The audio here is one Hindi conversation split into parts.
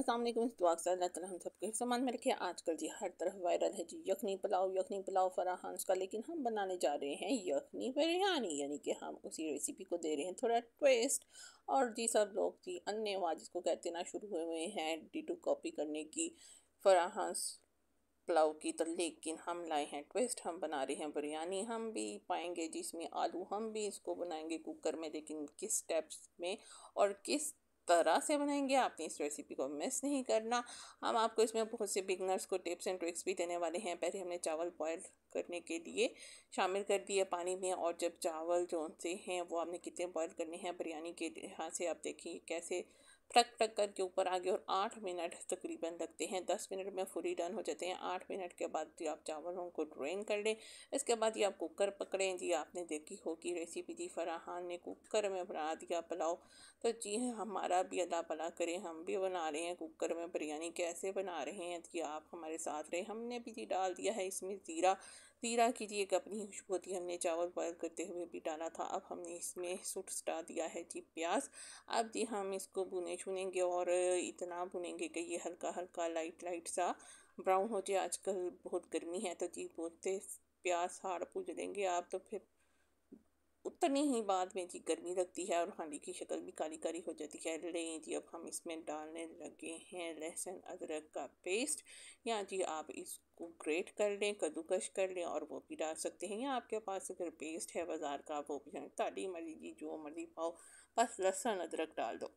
असलम अक्सर हम के सामान में रखे आजकल जी हर तरफ वायरल है जी यखनी पुलाव यखनी पुलाव फराहान उसका लेकिन हम बनाने जा रहे हैं यखनी बिरयानी यानी कि हम उसी रेसिपी को दे रहे हैं थोड़ा ट्विस्ट और जी सब लोग जी अन्य आवाज जिसको कहते ना शुरू हुए हैं डी टू कॉपी करने की फराहस पुलाव की तो लेकिन हम लाए हैं ट्विस्ट हम बना रहे हैं बिरयानी हम भी पाएंगे जिसमें आलू हम भी इसको बनाएंगे कुकर में लेकिन किस स्टेप्स में और किस तरह से बनाएंगे आपने इस रेसिपी को मिस नहीं करना हम आपको इसमें बहुत से बिगनर्स को टिप्स एंड ट्रिक्स भी देने वाले हैं पहले हमने चावल बॉयल करने के लिए शामिल कर दिए पानी में और जब चावल जो उनसे हैं वो आपने कितने बॉयल करने हैं बिरयानी के लिहाज से आप देखिए कैसे फ्रक टक करके ऊपर आगे और आठ मिनट तकरीबन लगते हैं दस मिनट में फुली डन हो जाते हैं आठ मिनट के बाद जी आप चावलों को ड्रेन कर लें इसके बाद ये आप कुकर पकड़ें जी आपने देखी होगी रेसिपी जी फराहान ने कुकर में बना दिया पुलाव तो जी हाँ, हमारा भी अल्लाह भला करें हम भी बना रहे हैं कुकर में बिरयानी कैसे बना रहे हैं जी आप हमारे साथ रहे हमने भी जी डाल दिया है इसमें ज़ीरा तीरा की जी एक अपनी खुशबू थी हमने चावल बॉयल करते हुए भी डाला था अब हमने इसमें सुट स्टा दिया है जी प्याज अब जी हम इसको बुने छुनेंगे और इतना बुनेंगे कि ये हल्का हल्का लाइट लाइट सा ब्राउन हो जाए आजकल बहुत गर्मी है तो जी बोलते प्याज हाड़ पूज देंगे आप तो फिर उतनी ही बाद में जी गर्मी लगती है और हांडी की शक्ल भी काली काली हो जाती है ले जी अब हम इसमें डालने लगे हैं लहसुन अदरक का पेस्ट या जी आप इसको ग्रेट कर लें कद्दूकश कर लें और वो भी डाल सकते हैं या आपके पास अगर पेस्ट है बाज़ार का वो भी ताली मर्जी जी जो मर्जी पाओ बस लहसुन अदरक डाल दो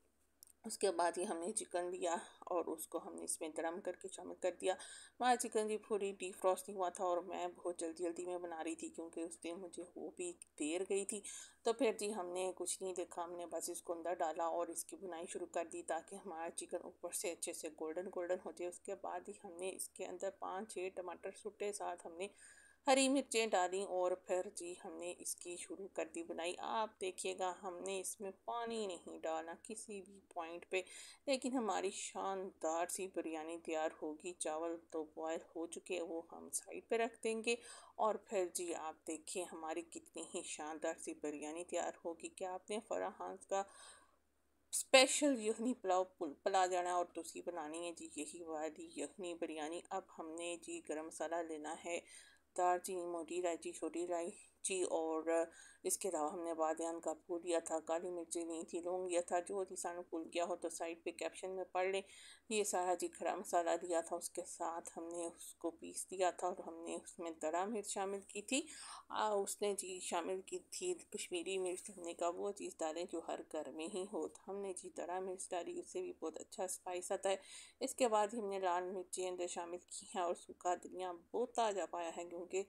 उसके बाद ही हमने चिकन लिया और उसको हमने इसमें गर्म करके शामिल कर दिया हमारा चिकन जी थोड़ी डीप फ्रॉस्ट नहीं हुआ था और मैं बहुत जल्दी जल्दी में बना रही थी क्योंकि उस दिन मुझे वो भी देर गई थी तो फिर जी हमने कुछ नहीं देखा हमने बस इसको अंदर डाला और इसकी बुनाई शुरू कर दी ताकि हमारा चिकन ऊपर से अच्छे से गोल्डन गोल्डन हो जाए उसके बाद ही हमने इसके अंदर पाँच छः टमाटर सूटे साथ हमने हरी मिर्चें डाली और फिर जी हमने इसकी शुरू कर दी बनाई आप देखिएगा हमने इसमें पानी नहीं डाला किसी भी पॉइंट पे लेकिन हमारी शानदार सी बिरयानी तैयार होगी चावल तो बॉयल हो चुके हैं वो हम साइड पे रख देंगे और फिर जी आप देखिए हमारी कितनी ही शानदार सी बिरयानी तैयार होगी क्या आपने फराहान का स्पेशल यखनी पुलाव पला जाना और तुलसी बनानी है जी यही वाली यखनी बिरयानी अब हमने जी गर्म मसाला लेना है दार दालचीनी मोटी इलायची छोटी इलायची मिर्ची और इसके अलावा हमने बादन का भू लिया था काली मिर्ची ली थी लौंग लिया था जो भी सानू गया हो तो साइड पे कैप्शन में पढ़ लें ये सारा जी खड़ा मसाला दिया था उसके साथ हमने उसको पीस दिया था और हमने उसमें दरा मिर्च शामिल की थी आ, उसने जी शामिल की थी कश्मीरी मिर्च हमने कहा वो चीज़ डालें जो हर घर में ही हो तो हमने जी दरा मिर्च डाली उससे भी बहुत अच्छा स्पाइस आता है इसके बाद ही हमने लाल मिर्ची अंदर शामिल की हैं और सूखा धनिया बहुत ताज़ा पाया है क्योंकि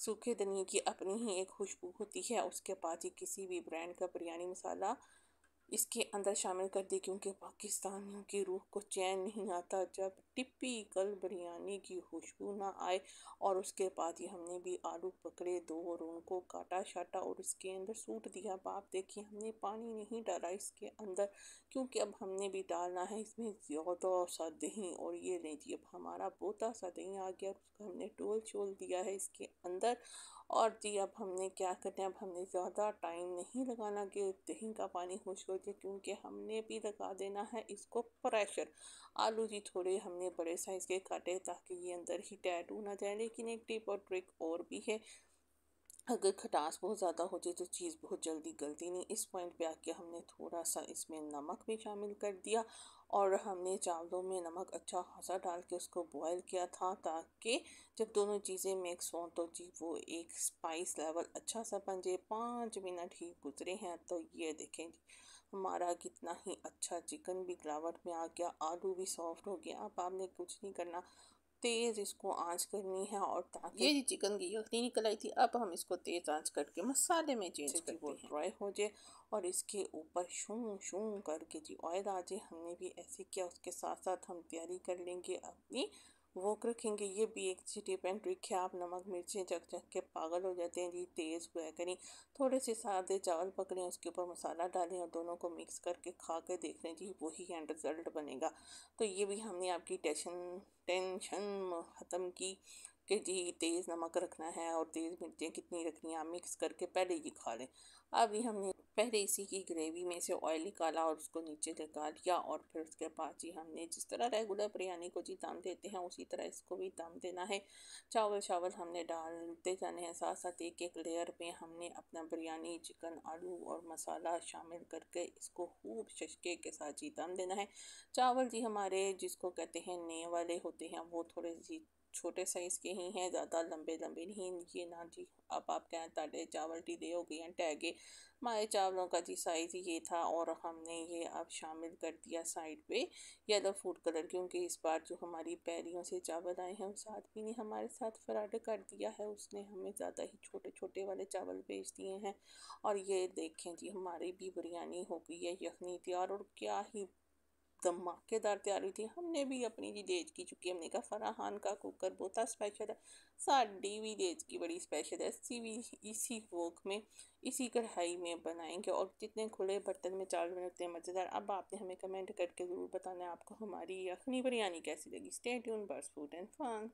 सूखे धनिए की अपनी ही एक खुशबू होती है उसके बाद ही किसी भी ब्रांड का बिरयानी मसाला इसके अंदर शामिल कर दी क्योंकि पाकिस्तानियों की रूह को चैन नहीं आता जब टिपिकल बिरयानी की खुशबू ना आए और उसके बाद ही हमने भी आलू पकड़े दो और उनको काटा शाटा और इसके अंदर सूट दिया बाप देखिए हमने पानी नहीं डाला इसके अंदर क्योंकि अब हमने भी डालना है इसमें ज़्यादा सा दही और ये लें जी अब हमारा बोता सा दही आ गया उसका हमने टोल छोल दिया है इसके अंदर और जी अब हमने क्या करना है अब हमने ज़्यादा टाइम नहीं लगाना कि दही का पानी खुश हो जाए क्योंकि हमने भी लगा देना है इसको प्रेशर आलू जी थोड़े हमने बड़े साइज़ के काटे ताकि ये अंदर ही टैटू ना जाए लेकिन एक टिप और ट्रिक और भी है अगर खटास बहुत ज़्यादा हो जाए तो चीज़ बहुत जल्दी गलती नहीं इस पॉइंट पे आके हमने थोड़ा सा इसमें नमक भी शामिल कर दिया और हमने चावलों में नमक अच्छा खासा डाल के उसको बॉयल किया था ताकि जब दोनों चीज़ें मिक्स हों तो जी वो एक स्पाइस लेवल अच्छा सा बन जाए पाँच मिनट ही गुजरे हैं तो ये देखें जी हमारा कितना ही अच्छा चिकन भी गिरावट में आ गया आलू भी सॉफ्ट हो गया अब आपने कुछ नहीं करना तेज़ इसको आंच करनी है और ताकि ये चिकन की निकल कलाई थी अब हम इसको तेज़ आंच करके मसाले में चेंज करके वो ड्राई हो जाए और इसके ऊपर शू शू करके जी ऑयल आ जाए हमने भी ऐसे किया उसके साथ साथ हम तैयारी कर लेंगे अपनी वोक रखेंगे ये भी एक अच्छी टिप एंड ट्रिक है आप नमक मिर्चें चक चक के पागल हो जाते हैं जी तेज़ हुआ करें थोड़े से सादे चावल पकड़ें उसके ऊपर मसाला डालें और दोनों को मिक्स करके खा के देख लें जी वही एंड रिज़ल्ट बनेगा तो ये भी हमने आपकी टेंशन टेंशन ख़त्म की कि जी तेज़ नमक रखना है और तेज़ मिर्चें कितनी रखनी है आप मिक्स करके पहले ही खा लें अभी हमने पहले इसी की ग्रेवी में से ऑयल निकाला और उसको नीचे लगा लिया और फिर उसके बाद ही हमने जिस तरह रेगुलर बिरयानी को जी दाम देते हैं उसी तरह इसको भी दाम देना है चावल चावल हमने डालते जाने हैं साथ साथ एक एक लेयर में हमने अपना बिरयानी चिकन आलू और मसाला शामिल करके इसको खूब शशके के साथ जी दाम देना है चावल जी हमारे जिसको कहते हैं नए वाले होते हैं वो थोड़े जी छोटे साइज़ के ही हैं ज़्यादा लंबे लंबे नहीं ये ना जी अब आप कहें ताले चावल ढीले हो गए हैं टैगे हमारे चावलों का जी साइज़ ये था और हमने ये अब शामिल कर दिया साइड पे येलो फूड कलर क्योंकि इस बार जो हमारी पैरियों से चावल आए हैं उस आदमी ने हमारे साथ फ्राड कर दिया है उसने हमें ज़्यादा ही छोटे छोटे वाले चावल भेज दिए हैं और ये देखें जी हमारी भी बिरयानी हो गई है यखनी तैयार और क्या ही धमाकेदार तैयारी थी हमने भी अपनी जी देज की चुकी हमने कहा फराहान का कुकर बहुत स्पेशल है साड़ी देज की बड़ी स्पेशल है इसी भी इसी वोक में इसी कढ़ाई में बनाएंगे और जितने खुले बर्तन में चावल बने उतने मज़ेदार अब आपने हमें कमेंट करके ज़रूर बताना है आपको हमारी यखनी बिरयानी कैसी लगी स्टेट यून बर्स फूड एंड फन